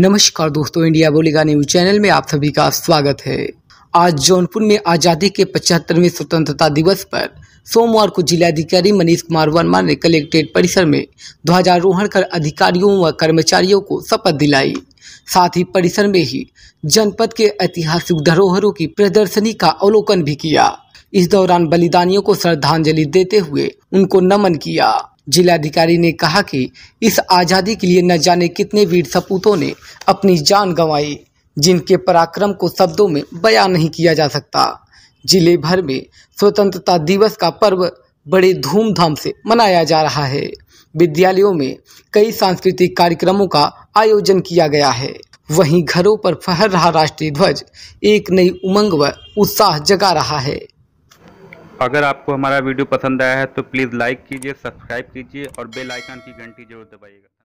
नमस्कार दोस्तों इंडिया बोलेगा न्यूज चैनल में आप सभी का स्वागत है आज जौनपुर में आज़ादी के पचहत्तरवें स्वतंत्रता दिवस पर सोमवार को जिलाधिकारी मनीष कुमार वर्मा ने कलेक्ट्रेट परिसर में ध्वजारोहण कर अधिकारियों व कर्मचारियों को शपथ दिलाई साथ ही परिसर में ही जनपद के ऐतिहासिक धरोहरों की प्रदर्शनी का अवलोकन भी किया इस दौरान बलिदानियों को श्रद्धांजलि देते हुए उनको नमन किया जिलाधिकारी ने कहा कि इस आज़ादी के लिए न जाने कितने वीर सपूतों ने अपनी जान गंवाई जिनके पराक्रम को शब्दों में बयान नहीं किया जा सकता जिले भर में स्वतंत्रता दिवस का पर्व बड़े धूमधाम से मनाया जा रहा है विद्यालयों में कई सांस्कृतिक कार्यक्रमों का आयोजन किया गया है वहीं घरों पर फहर रहा राष्ट्रीय ध्वज एक नई उमंग व उत्साह जगा रहा है अगर आपको हमारा वीडियो पसंद आया है तो प्लीज़ लाइक कीजिए सब्सक्राइब कीजिए और बेल आइकन की घंटी जरूर दबाइएगा